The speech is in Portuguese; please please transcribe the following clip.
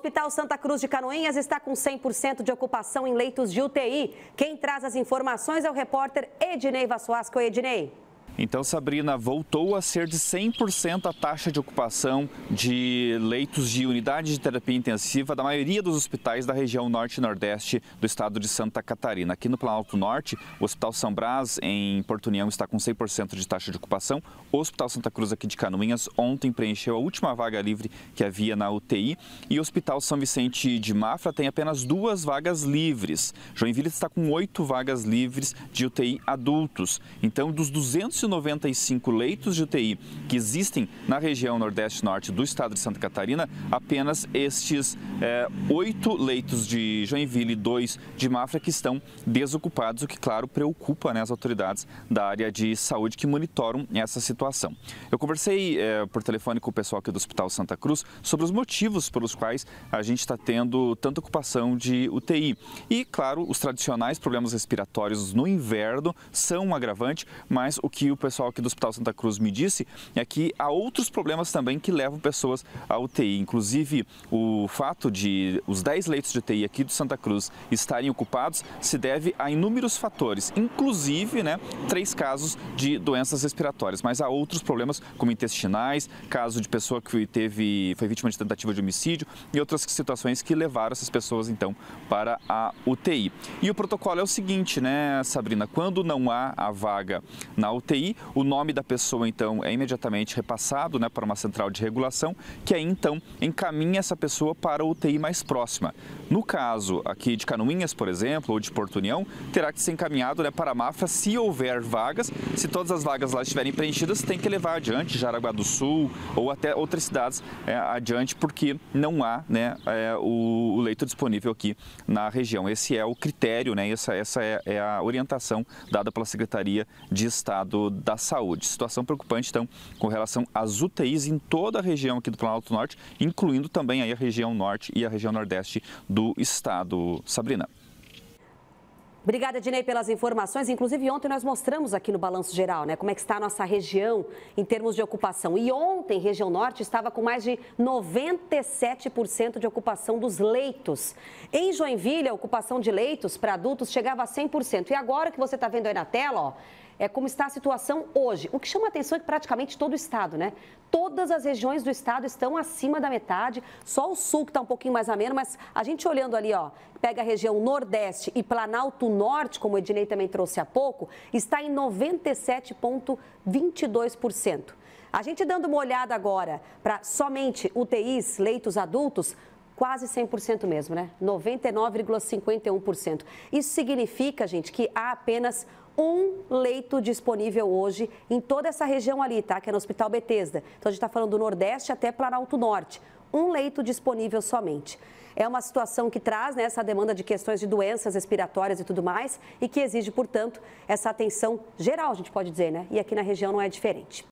Hospital Santa Cruz de Canoinhas está com 100% de ocupação em leitos de UTI. Quem traz as informações é o repórter Ednei Vassuasco. Ednei. Então, Sabrina, voltou a ser de 100% a taxa de ocupação de leitos de unidade de terapia intensiva da maioria dos hospitais da região norte e nordeste do estado de Santa Catarina. Aqui no Planalto Norte, o Hospital São Brás, em Porto União, está com 100% de taxa de ocupação. O Hospital Santa Cruz, aqui de Canoinhas, ontem preencheu a última vaga livre que havia na UTI. E o Hospital São Vicente de Mafra tem apenas duas vagas livres. Joinville está com oito vagas livres de UTI adultos. Então, dos 290 195 leitos de UTI que existem na região Nordeste Norte do estado de Santa Catarina, apenas estes eh, oito é, leitos de Joinville e dois de Mafra que estão desocupados, o que, claro, preocupa né, as autoridades da área de saúde que monitoram essa situação. Eu conversei é, por telefone com o pessoal aqui do Hospital Santa Cruz sobre os motivos pelos quais a gente está tendo tanta ocupação de UTI. E, claro, os tradicionais problemas respiratórios no inverno são um agravante, mas o que o pessoal aqui do Hospital Santa Cruz me disse é que há outros problemas também que levam pessoas à UTI. Inclusive, o fato de os 10 leitos de UTI aqui do Santa Cruz estarem ocupados se deve a inúmeros fatores, inclusive né, três casos de doenças respiratórias. Mas há outros problemas, como intestinais, caso de pessoa que teve, foi vítima de tentativa de homicídio e outras situações que levaram essas pessoas, então, para a UTI. E o protocolo é o seguinte, né, Sabrina? Quando não há a vaga na UTI, o nome da pessoa então é imediatamente repassado né, para uma central de regulação, que aí então encaminha essa pessoa para a UTI mais próxima. No caso aqui de Canoinhas, por exemplo, ou de Porto União, terá que ser encaminhado né, para a Mafra se houver vagas. Se todas as vagas lá estiverem preenchidas, tem que levar adiante Jaraguá do Sul ou até outras cidades é, adiante, porque não há né, é, o, o, leito disponível aqui na região. Esse é o critério, né, essa, essa é, é a orientação dada pela Secretaria de Estado da saúde. Situação preocupante, então, com relação às UTIs em toda a região aqui do Planalto Norte, incluindo também aí a região norte e a região nordeste do estado. Sabrina. Obrigada, Dinei, pelas informações. Inclusive, ontem nós mostramos aqui no Balanço Geral, né, como é que está a nossa região em termos de ocupação. E ontem, região norte estava com mais de 97% de ocupação dos leitos. Em Joinville, a ocupação de leitos para adultos chegava a 100%. E agora que você está vendo aí na tela, ó, é como está a situação hoje. O que chama a atenção é que praticamente todo o estado, né? Todas as regiões do estado estão acima da metade, só o sul que está um pouquinho mais ameno, mas a gente olhando ali, ó, pega a região nordeste e planalto Norte, como o Ednei também trouxe há pouco, está em 97,22%. A gente dando uma olhada agora para somente UTIs, leitos adultos, quase 100% mesmo, né? 99,51%. Isso significa, gente, que há apenas um leito disponível hoje em toda essa região ali, tá? Que é no Hospital Betesda. Então a gente está falando do Nordeste até Planalto Norte um leito disponível somente. É uma situação que traz né, essa demanda de questões de doenças respiratórias e tudo mais, e que exige, portanto, essa atenção geral, a gente pode dizer, né? E aqui na região não é diferente.